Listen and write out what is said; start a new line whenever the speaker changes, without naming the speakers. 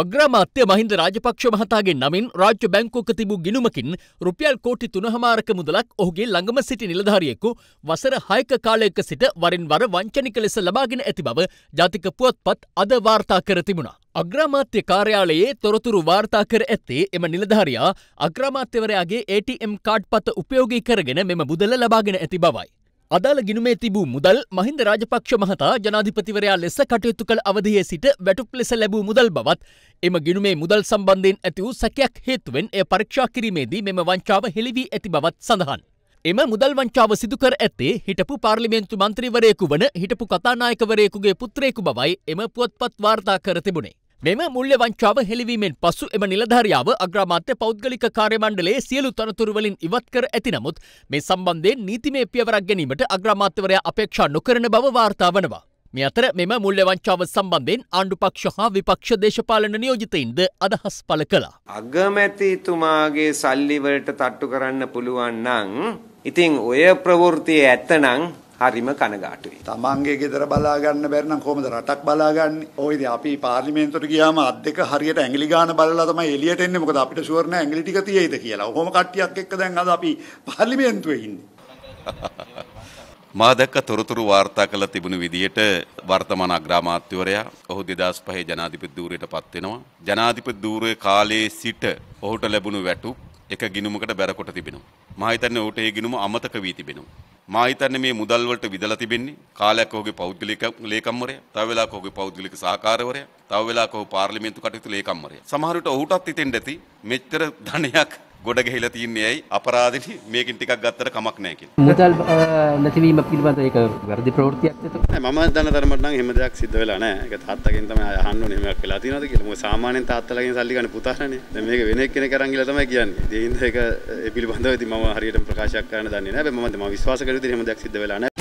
අග්‍රාමාත්‍ය මහින්ද රාජපක්ෂ මහතාගේ නමින් රාජ්‍ය බැංකුවක තිබූ ගිණුමකින් රුපියල් කෝටි තුනහමාරක මුදලක් ඔහුගේ ළඟම සිටි නිලධාරියෙකු වසර හයක කාලයක සිට වරින් වර වංචනික ලෙස ලබාගෙන ඇති බව ජාතික පුවත්පත් අද වාර්තා කර තිබුණා. අග්‍රාමාත්‍ය කාර්යාලයේ තොරතුරු වාර්තා කර ඇත්තේ එම නිලධාරියා අග්‍රාමාත්‍යවරයාගේ ATM කාඩ් පත උපයෝගී කරගෙන මෙම මුදල ලබාගෙන ඇති බවයි. අදාළ ගිනුමේ තිබූ මුදල් මහින්ද රාජපක්ෂ මහතා ජනාධිපතිවරයා ලෙස කටයුතු කළ අවධියේ සිට වැටුප් ලෙස ලැබූ මුදල් බවත් එම ගිනුමේ මුදල් සම්බන්ධයෙන් ඇති වූ සැකයක් හේතුවෙන් එය පරීක්ෂා කිරීමේදී මෙම වංචාව හෙළිවී ඇති බවත් සඳහන්. එම මුදල් වංචාව සිදුකර ඇත්තේ හිටපු පාර්ලිමේන්තු මන්ත්‍රීවරයෙකු වන හිටපු කතානායකවරයෙකුගේ පුත්‍රයෙකු බවයි එම පුවත්පත් වාර්තා කර තිබුණේ. මෙම මුල්්‍යවංචාව හෙළිවීමෙන් පසු එම නිලධාරියාව අග්‍රාමාත්‍ය පෞද්ගලික කාර්යමණ්ඩලයේ සියලු තනතුරුවලින් ඉවත් කර ඇති නමුත් මේ සම්බන්ධයෙන් නීතිමය පියවරක් ගැනීමට අග්‍රාමාත්‍යවරයා අපේක්ෂා නොකරන බව වාර්තා වනවා. මේ අතර මෙම මුල්්‍යවංචාව සම්බන්ධයෙන් ආණ්ඩුපක්ෂ හා විපක්ෂ දේශපාලන නියෝජිතයින්ද අදහස් පළ කළා.
අගමැතිතුමාගේ සල්ලිවලට තට්ටු කරන්න පුළුවන් නම් ඉතින් ඔය ප්‍රවෘතිය ඇත්තනං හරිම කනගාටුයි. තමන්ගේ ගෙදර බලා ගන්න බැරි නම් කොහොමද රටක් බලාගන්නේ? ඔය ඉතින් අපි පාර්ලිමේන්තුවට ගියාම අත් දෙක හරියට ඇඟිලි ගන්න බලලා තමයි එළියට එන්නේ. මොකද අපිට ෂුවර් නෑ ඇඟිලි ටික තියෙයිද කියලා. ඔහොම කට්ටියක්
එක්ක දැන් අද අපි පාර්ලිමේන්තුවේ ඉන්නේ.
මා දැක්ක තොරතුරු වාර්තා කළ තිබුණු විදියට වර්තමාන අග්‍රාමාත්‍යවරයා ඔහු 2005 ජනාධිපති ධූරයට පත් වෙනවා. ජනාධිපති ධූරයේ කාලයේ සිට ඔහුට ලැබුණු වැටුප් එක ගිණුමකට බැරකොට තිබෙනවා. මා හිතන්නේ ඔහුට ඒ ගිණුම අමතක වී තිබෙනවා. මා හිතන්නේ මේ මුදල් වලට විදලා තිබෙන්නේ කාලයක් ඔහුගේ පෞද්ගලික ලේකම්වරයා, තව වෙලාවක ඔහුගේ පෞද්ගලික සහකාරවරයා, තව වෙලාවක ඔහු පාර්ලිමේන්තු කටයුතු ලේකම්වරයා. සමහර විට ඔහුටත් හිතෙන්න ඇති මෙච්චර ධනයක් ගොඩ ගහිලා තින්නේ ඇයි
අපරාධෙනි මේකින් ටිකක් ගත්තට කමක් නැහැ
කියලා. මුදල් නැතිවීම පිළිබඳ ඒක වැරදි ප්‍රවෘත්තියක් නේද?
මම දන්න තරමට නම් එහෙම දෙයක් සිද්ධ වෙලා නැහැ. ඒක තාත්තගෙන් තමයි අහන්න ඕනේ මේක වෙලා තියෙනවද කියලා. මොකද සාමාන්‍යයෙන් තාත්තලාගෙන් සල්ලි ගන්න පුතාරනේ. දැන් මේක වෙන එක්කෙනෙක් අරන් ගිහලා තමයි කියන්නේ. ඒ හින්දා ඒක ඒ පිළිබඳව ඉතින් මම හරියටම ප්‍රකාශයක් කරන්න දන්නේ නැහැ. හැබැයි මම මම විශ්වාස කරේ ඉතින් එහෙම දෙයක් සිද්ධ වෙලා නැහැ.